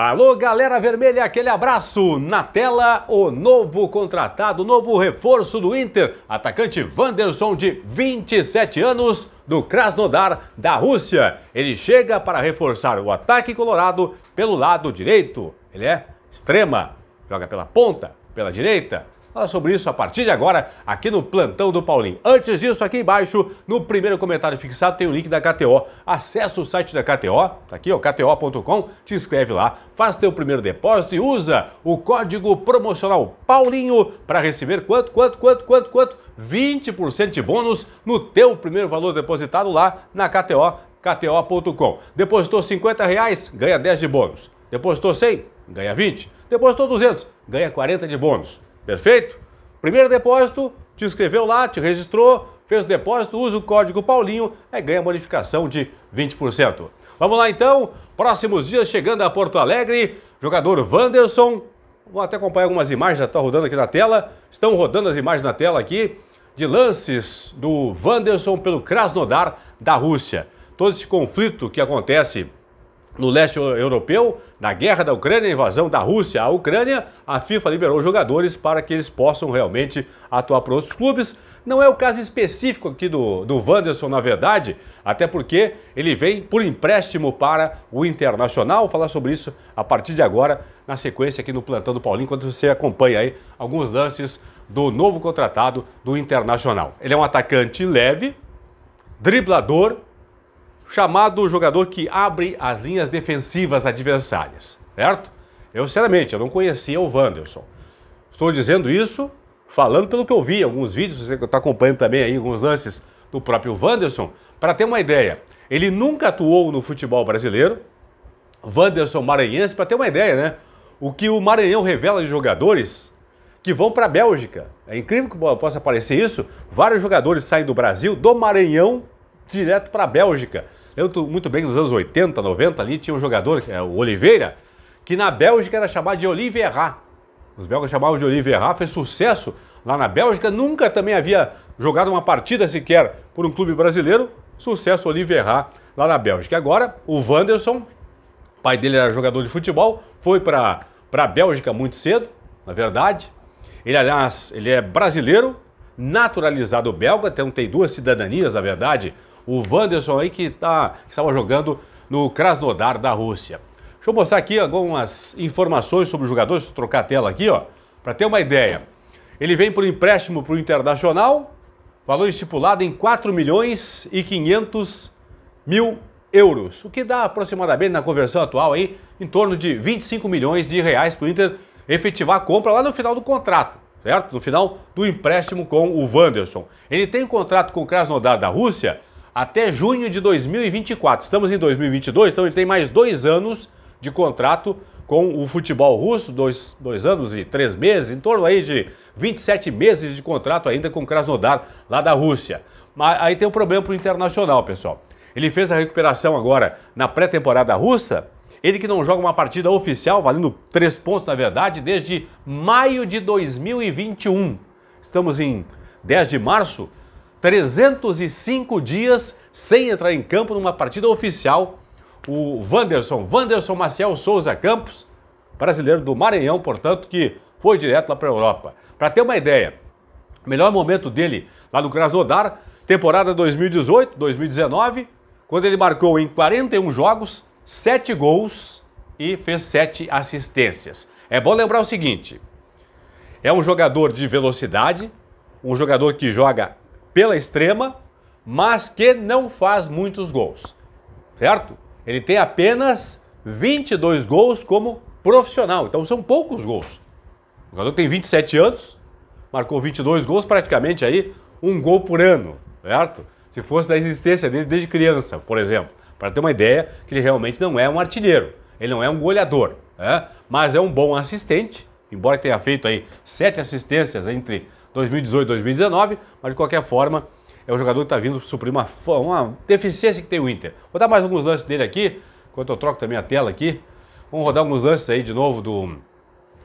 Alô, galera vermelha, aquele abraço. Na tela, o novo contratado, o novo reforço do Inter, atacante Wanderson, de 27 anos, do Krasnodar, da Rússia. Ele chega para reforçar o ataque colorado pelo lado direito. Ele é extrema, joga pela ponta, pela direita, Fala sobre isso a partir de agora aqui no Plantão do Paulinho. Antes disso, aqui embaixo, no primeiro comentário fixado, tem o link da KTO. Acesse o site da KTO, tá aqui, ó, kto.com, te inscreve lá, faz teu primeiro depósito e usa o código promocional Paulinho para receber quanto, quanto, quanto, quanto, quanto? 20% de bônus no teu primeiro valor depositado lá na KTO, kto.com. Depositou 50 reais, ganha 10 de bônus. Depositou 100, ganha 20. Depositou 200, ganha 40 de bônus. Perfeito? Primeiro depósito, te inscreveu lá, te registrou, fez o depósito, usa o código Paulinho, aí ganha bonificação de 20%. Vamos lá então, próximos dias chegando a Porto Alegre, jogador Wanderson, vou até acompanhar algumas imagens, já está rodando aqui na tela, estão rodando as imagens na tela aqui, de lances do Wanderson pelo Krasnodar da Rússia. Todo esse conflito que acontece no leste europeu, na guerra da Ucrânia, invasão da Rússia à Ucrânia, a FIFA liberou jogadores para que eles possam realmente atuar para outros clubes. Não é o caso específico aqui do, do Wanderson, na verdade, até porque ele vem por empréstimo para o Internacional. Vou falar sobre isso a partir de agora, na sequência aqui no Plantão do Paulinho, enquanto você acompanha aí alguns lances do novo contratado do Internacional. Ele é um atacante leve, driblador, chamado jogador que abre as linhas defensivas adversárias, certo? Eu, sinceramente, eu não conhecia o Wanderson. Estou dizendo isso falando pelo que eu vi em alguns vídeos, você está acompanhando também aí alguns lances do próprio Wanderson, para ter uma ideia. Ele nunca atuou no futebol brasileiro, Wanderson maranhense, para ter uma ideia, né? O que o Maranhão revela de jogadores que vão para a Bélgica. É incrível que possa parecer isso. Vários jogadores saem do Brasil, do Maranhão, direto para a Bélgica. Lembro muito bem nos anos 80, 90 ali, tinha um jogador, é, o Oliveira, que na Bélgica era chamado de Oliveira. Os belgas chamavam de Oliveira, fez sucesso lá na Bélgica, nunca também havia jogado uma partida sequer por um clube brasileiro. Sucesso Oliveira lá na Bélgica. Agora, o Wanderson, pai dele era jogador de futebol, foi para a Bélgica muito cedo, na verdade. Ele, aliás, ele é brasileiro, naturalizado belga, tem, tem duas cidadanias, na verdade, o Wanderson aí que, tá, que estava jogando no Krasnodar da Rússia. Deixa eu mostrar aqui algumas informações sobre o jogador, deixa eu trocar a tela aqui, ó, para ter uma ideia. Ele vem por empréstimo para o Internacional, valor estipulado em 4 milhões e 500 mil euros, o que dá aproximadamente na conversão atual aí em torno de 25 milhões de reais para o Inter efetivar a compra lá no final do contrato, certo? No final do empréstimo com o Wanderson. Ele tem um contrato com o Krasnodar da Rússia até junho de 2024. Estamos em 2022, então ele tem mais dois anos de contrato com o futebol russo, dois, dois anos e três meses, em torno aí de 27 meses de contrato ainda com o Krasnodar, lá da Rússia. Mas aí tem um problema para o Internacional, pessoal. Ele fez a recuperação agora na pré-temporada russa, ele que não joga uma partida oficial, valendo três pontos na verdade, desde maio de 2021. Estamos em 10 de março, 305 dias sem entrar em campo numa partida oficial, o Wanderson, Wanderson Maciel Souza Campos, brasileiro do Maranhão, portanto, que foi direto lá para a Europa. Para ter uma ideia, o melhor momento dele lá no Krasnodar, temporada 2018-2019, quando ele marcou em 41 jogos, 7 gols e fez 7 assistências. É bom lembrar o seguinte: é um jogador de velocidade, um jogador que joga pela extrema, mas que não faz muitos gols, certo? Ele tem apenas 22 gols como profissional, então são poucos gols. O jogador tem 27 anos, marcou 22 gols, praticamente aí um gol por ano, certo? Se fosse da existência dele desde criança, por exemplo, para ter uma ideia que ele realmente não é um artilheiro, ele não é um goleador, né? mas é um bom assistente, embora tenha feito aí sete assistências entre 2018, 2019, mas de qualquer forma é um jogador que está vindo suprir uma, uma deficiência que tem o Inter. Vou dar mais alguns lances dele aqui, enquanto eu troco também a tela aqui. Vamos rodar alguns lances aí de novo do,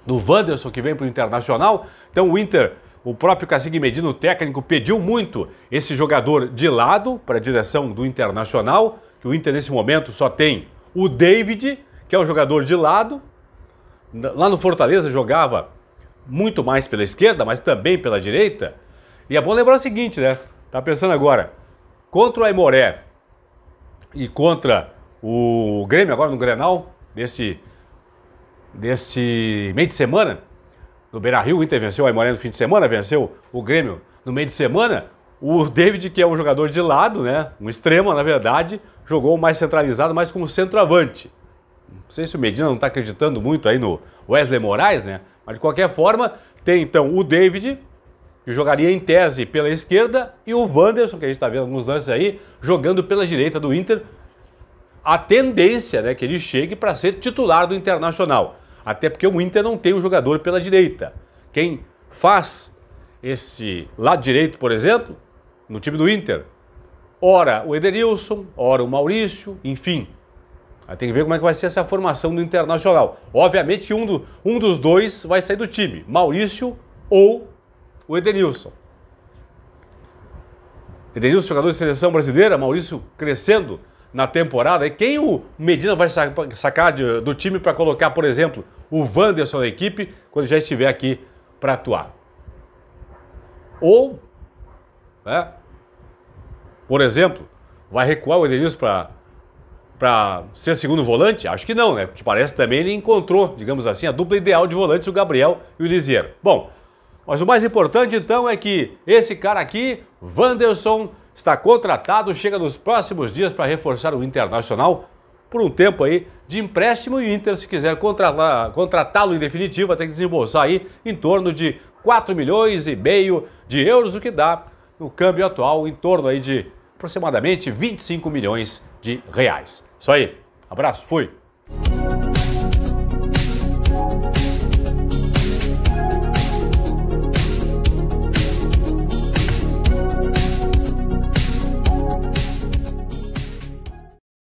do Wanderson que vem para o Internacional. Então o Inter, o próprio Cacique Medino, o técnico, pediu muito esse jogador de lado para a direção do Internacional, que o Inter nesse momento só tem o David, que é um jogador de lado. Lá no Fortaleza jogava muito mais pela esquerda, mas também pela direita. E é bom lembrar o seguinte, né? Tá pensando agora, contra o Aimoré e contra o Grêmio agora no Grenal, desse, desse meio de semana, no Beira-Rio, o Inter venceu o Aimoré no fim de semana, venceu o Grêmio no meio de semana, o David, que é um jogador de lado, né? Um extremo, na verdade, jogou mais centralizado, mais como centroavante. Não sei se o Medina não está acreditando muito aí no Wesley Moraes, né? Mas de qualquer forma, tem então o David, que jogaria em tese pela esquerda, e o Wanderson, que a gente está vendo alguns lances aí, jogando pela direita do Inter. A tendência é né, que ele chegue para ser titular do Internacional. Até porque o Inter não tem o jogador pela direita. Quem faz esse lado direito, por exemplo, no time do Inter, ora o Edenilson, ora o Maurício, enfim, Aí tem que ver como é que vai ser essa formação do Internacional. Obviamente que um, do, um dos dois vai sair do time, Maurício ou o Edenilson. Edenilson, jogador de seleção brasileira, Maurício crescendo na temporada. E quem o Medina vai sacar de, do time para colocar, por exemplo, o Wanderson na equipe quando já estiver aqui para atuar? Ou, né, por exemplo, vai recuar o Edenilson para para ser segundo volante? Acho que não, né? Porque parece também ele encontrou, digamos assim, a dupla ideal de volantes, o Gabriel e o Lisieiro. Bom, mas o mais importante então é que esse cara aqui, Wanderson, está contratado, chega nos próximos dias para reforçar o Internacional por um tempo aí de empréstimo e o Inter, se quiser contratá-lo em definitivo, tem que desembolsar aí em torno de 4 milhões e meio de euros, o que dá no câmbio atual em torno aí de aproximadamente 25 milhões de de reais. Isso aí. Abraço, fui!